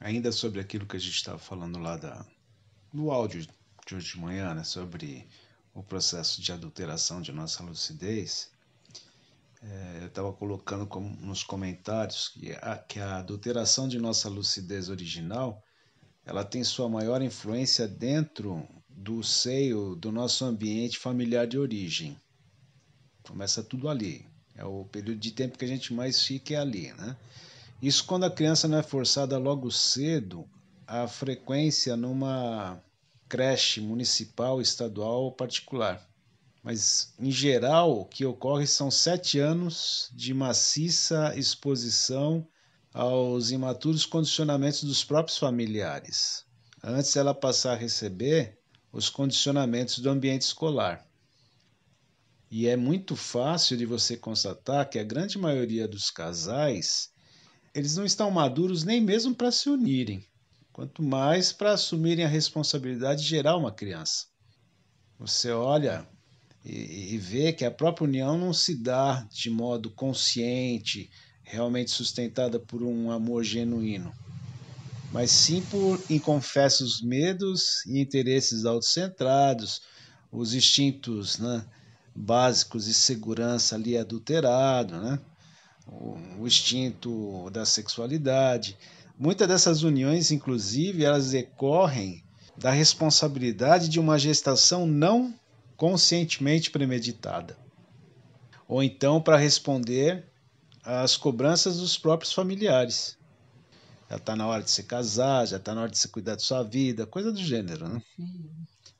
ainda sobre aquilo que a gente estava falando lá da, no áudio de hoje de manhã, né, sobre o processo de adulteração de nossa lucidez, é, eu estava colocando como, nos comentários que a, que a adulteração de nossa lucidez original ela tem sua maior influência dentro do seio do nosso ambiente familiar de origem. Começa tudo ali. É o período de tempo que a gente mais fica é ali, né? Isso quando a criança não é forçada logo cedo a frequência numa creche municipal, estadual ou particular. Mas, em geral, o que ocorre são sete anos de maciça exposição aos imaturos condicionamentos dos próprios familiares, antes ela passar a receber os condicionamentos do ambiente escolar. E é muito fácil de você constatar que a grande maioria dos casais eles não estão maduros nem mesmo para se unirem, quanto mais para assumirem a responsabilidade de gerar uma criança. Você olha e, e vê que a própria união não se dá de modo consciente, realmente sustentada por um amor genuíno, mas sim por inconfessos medos e interesses autocentrados, os instintos né, básicos de segurança ali adulterado, né? o, o instinto da sexualidade. Muitas dessas uniões, inclusive, elas decorrem da responsabilidade de uma gestação não conscientemente premeditada. Ou então para responder às cobranças dos próprios familiares. Já está na hora de se casar, já está na hora de se cuidar de sua vida, coisa do gênero, né?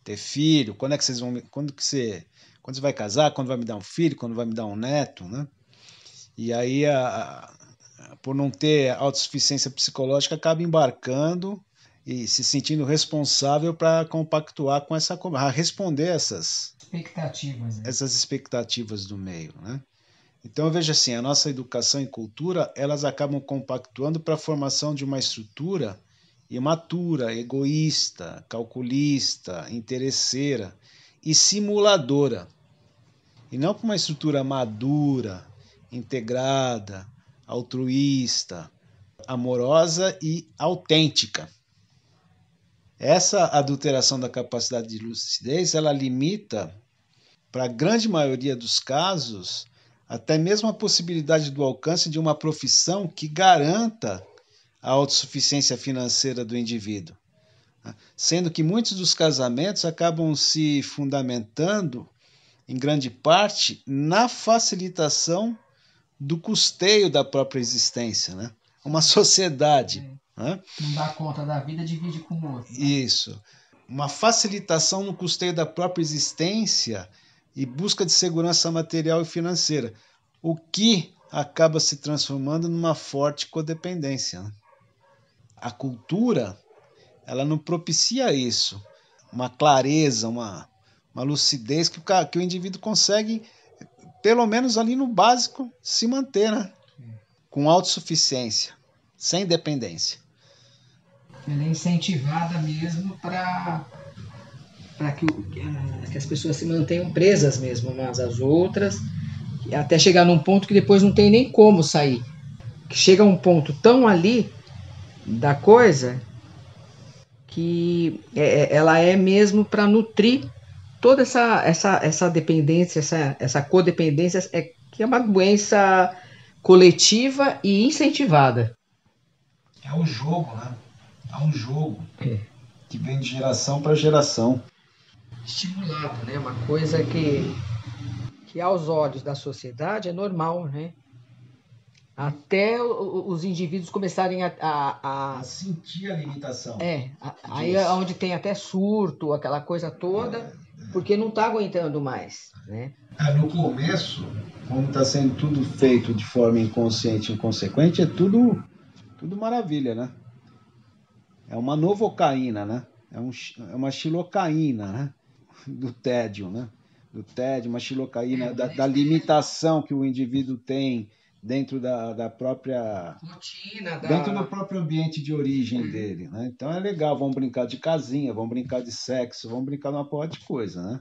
Ter filho, quando é que vocês vão. Quando que você. Quando você vai casar, quando vai me dar um filho, quando vai me dar um neto, né? E aí, a, a, por não ter autossuficiência psicológica, acaba embarcando e se sentindo responsável para compactuar com essa responder essas expectativas, né? essas expectativas do meio, né? Então veja assim, a nossa educação e cultura elas acabam compactuando para a formação de uma estrutura imatura, egoísta, calculista, interesseira e simuladora, e não para uma estrutura madura integrada, altruísta, amorosa e autêntica. Essa adulteração da capacidade de lucidez, ela limita, para a grande maioria dos casos, até mesmo a possibilidade do alcance de uma profissão que garanta a autossuficiência financeira do indivíduo. Né? Sendo que muitos dos casamentos acabam se fundamentando, em grande parte, na facilitação do custeio da própria existência, né? Uma sociedade. É. Né? Não dá conta da vida, divide com o outro. Né? Isso. Uma facilitação no custeio da própria existência e busca de segurança material e financeira, o que acaba se transformando numa forte codependência. Né? A cultura, ela não propicia isso, uma clareza, uma, uma lucidez que o, que o indivíduo consegue pelo menos ali no básico, se manter, né? Com autossuficiência, sem dependência. Ela é incentivada mesmo para para que, que, as pessoas se mantenham presas mesmo umas às outras, até chegar num ponto que depois não tem nem como sair. Que chega um ponto tão ali da coisa que é, é ela é mesmo para nutrir toda essa, essa, essa dependência, essa, essa codependência, é, que é uma doença coletiva e incentivada. É um jogo, né? É um jogo é. que vem de geração para geração. Estimulado, né? Uma coisa que, que aos olhos da sociedade é normal, né? Até os indivíduos começarem a, a, a... a sentir a limitação. É, aí é onde tem até surto, aquela coisa toda. É porque não está aguentando mais. Né? Ah, no começo, como está sendo tudo feito de forma inconsciente e inconsequente, é tudo, tudo maravilha, né? É uma novocaína, né? É, um, é uma xilocaína, né? Do tédio, né? Do tédio, uma xilocaína da, da limitação que o indivíduo tem dentro da, da própria rotina, da... dentro do próprio ambiente de origem hum. dele, né? Então é legal, vão brincar de casinha, vão brincar de sexo, vão brincar de uma porra de coisa, né?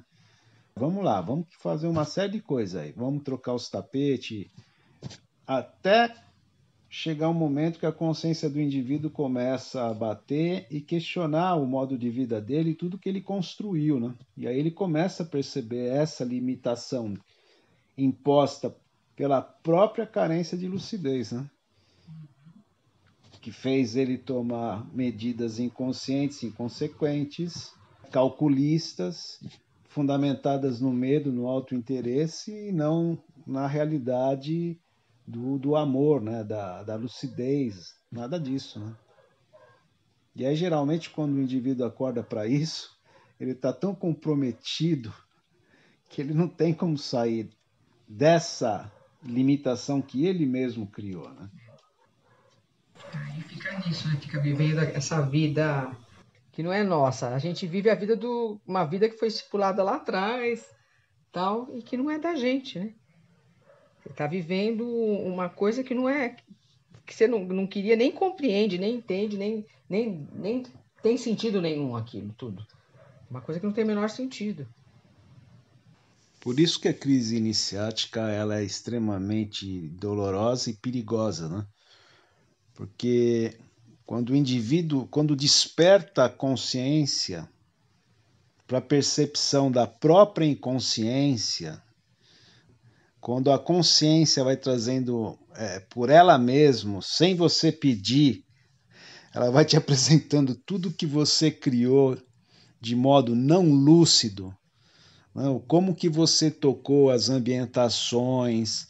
Vamos lá, vamos fazer uma série de coisas aí, vamos trocar os tapetes até chegar um momento que a consciência do indivíduo começa a bater e questionar o modo de vida dele e tudo que ele construiu, né? E aí ele começa a perceber essa limitação imposta pela própria carência de lucidez, né? que fez ele tomar medidas inconscientes, inconsequentes, calculistas, fundamentadas no medo, no interesse e não na realidade do, do amor, né? da, da lucidez, nada disso. Né? E aí, geralmente, quando o indivíduo acorda para isso, ele está tão comprometido que ele não tem como sair dessa limitação que ele mesmo criou, né? Tá, e fica nisso, né? Fica vivendo essa vida que não é nossa. A gente vive a vida do uma vida que foi estipulada lá atrás, tal, e que não é da gente, né? Você está vivendo uma coisa que não é que você não, não queria nem compreende, nem entende, nem, nem, nem tem sentido nenhum aquilo tudo. Uma coisa que não tem o menor sentido. Por isso que a crise iniciática ela é extremamente dolorosa e perigosa, né? Porque quando o indivíduo, quando desperta a consciência para a percepção da própria inconsciência, quando a consciência vai trazendo é, por ela mesma, sem você pedir, ela vai te apresentando tudo que você criou de modo não lúcido, né? como que você tocou as ambientações,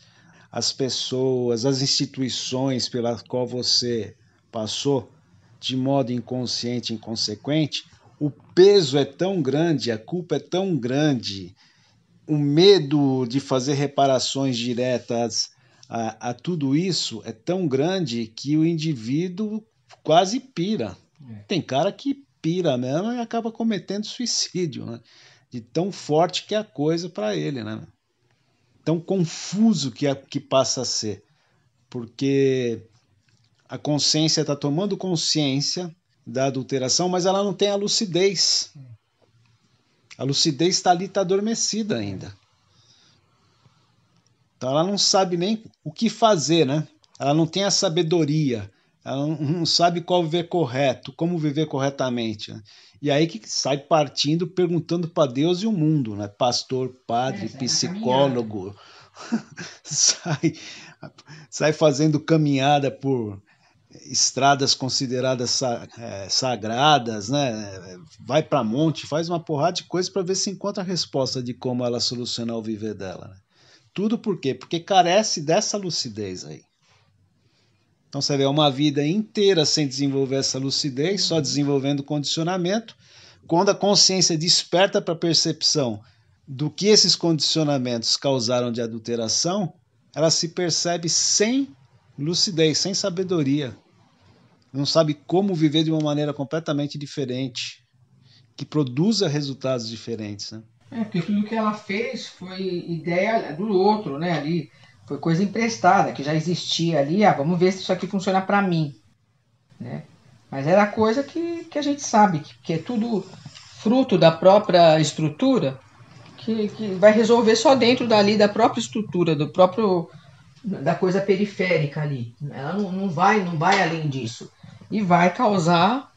as pessoas, as instituições pelas qual você passou de modo inconsciente, inconsequente, o peso é tão grande, a culpa é tão grande, o medo de fazer reparações diretas a, a tudo isso é tão grande que o indivíduo quase pira. É. Tem cara que pira mesmo e acaba cometendo suicídio, né? de tão forte que é a coisa para ele, né? Tão confuso que, é, que passa a ser. Porque a consciência está tomando consciência da adulteração, mas ela não tem a lucidez. A lucidez está ali, está adormecida ainda. Então ela não sabe nem o que fazer, né? Ela não tem a sabedoria não sabe qual viver correto, como viver corretamente. Né? E aí que sai partindo, perguntando para Deus e o mundo, né? Pastor, padre, é, psicólogo, sai, sai fazendo caminhada por estradas consideradas é, sagradas, né? Vai para monte, faz uma porrada de coisa para ver se encontra a resposta de como ela solucionar o viver dela. Né? Tudo por quê? Porque carece dessa lucidez aí. Então você vê é uma vida inteira sem desenvolver essa lucidez, só uhum. desenvolvendo condicionamento. Quando a consciência desperta para a percepção do que esses condicionamentos causaram de adulteração, ela se percebe sem lucidez, sem sabedoria. Não sabe como viver de uma maneira completamente diferente, que produza resultados diferentes. Né? É, porque tudo que ela fez foi ideia do outro, né? Ali, foi coisa emprestada, que já existia ali. Ah, vamos ver se isso aqui funciona para mim. Né? Mas era coisa que, que a gente sabe, que, que é tudo fruto da própria estrutura, que, que vai resolver só dentro dali da própria estrutura, do próprio da coisa periférica ali. Ela não, não vai, não vai além disso. E vai causar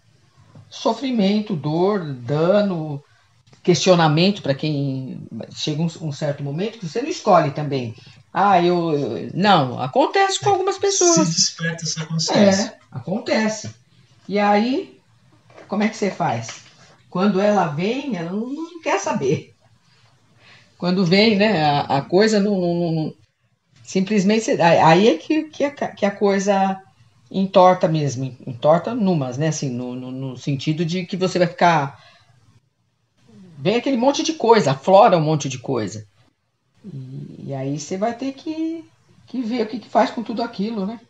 sofrimento, dor, dano, questionamento para quem chega um, um, certo momento que você não escolhe também. Ah, eu, eu. Não, acontece com algumas pessoas. Se desperta essa consciência. É, acontece. E aí, como é que você faz? Quando ela vem, ela não, quer saber. Quando vem, né, a, a coisa não, não, não Simplesmente. Aí é que, que, a, que a coisa entorta mesmo. Entorta numas, né? Assim, no, no, no sentido de que você vai ficar. Vem aquele monte de coisa, aflora um monte de coisa. E, e aí você vai ter que, que ver o que, que faz com tudo aquilo, né?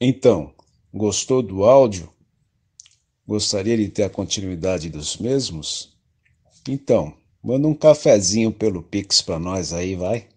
Então, gostou do áudio? Gostaria de ter a continuidade dos mesmos? Então, manda um cafezinho pelo Pix para nós aí, vai.